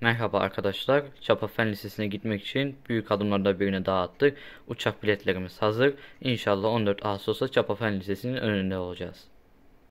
Merhaba arkadaşlar. Çapa Fen Lisesi'ne gitmek için büyük adımlarda birine daha attık. Uçak biletlerimiz hazır. İnşallah 14 Ağustos'ta Çapa Fen Lisesi'nin önünde olacağız.